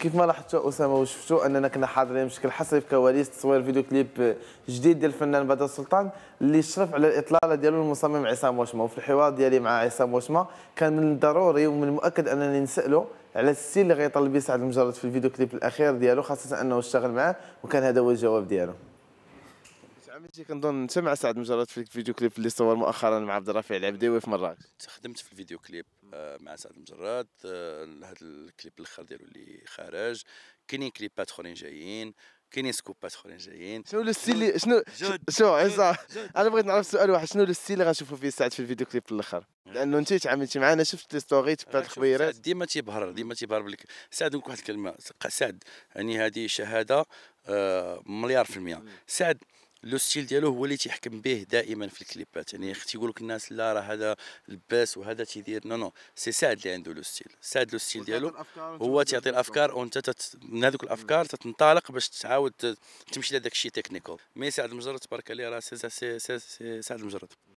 كيف ما لاحظتوا اسامه وشفتوا اننا كنا حاضرين بشكل حصري في كواليس تصوير فيديو كليب جديد ديال الفنان بدر السلطان اللي شرف على الاطلاله ديالو المصمم عصام وشمه وفي الحوار ديالي مع عصام وشمه كان من الضروري ومن المؤكد انني نسالو على السيل اللي غيطلب به سعد المجرد في الفيديو كليب الاخير ديالو خاصه انه اشتغل معاه وكان هذا هو الجواب ديالو عملتي كنظن انت مع سعد مجرد في الفيديو كليب اللي صور مؤخرا مع عبد الرفيع العبداوي في مراكش خدمت في الفيديو كليب آه، مع سعد مجرد هذا آه، الكليب الاخر ديالو اللي خارج كاينين كليبات اخرين جايين كاينين سكوبات اخرين جايين شنو ستيل شنو شو عصا انا بغيت نعرف سؤال واحد شنو ستيل اللي غنشوفوا فيه سعد في الفيديو كليب الاخر نعم. لانه انت تعاملتي معنا انا شفت لي ستوري تبات الخبيرات ديما تيبهر ديما تيبهر بلك سعد نقول واحد الكلمه سعد يعني هذه شهاده آه، مليار في المئه سعد لو ستيل ديالو هو اللي تيحكم به دائما في الكليبات يعني اختي يقول لك الناس لا راه هذا لباس وهذا تيدير نو نو سي سعد اللي عنده لو ستيل سعد لو ستيل ديالو هو تيعطي الافكار وانت تت... من هذوك الافكار تتنطلق باش تعاود تمشي لهذاك الشيء تكنيكال مي سعد المجرد تبارك الله راه سعد المجرد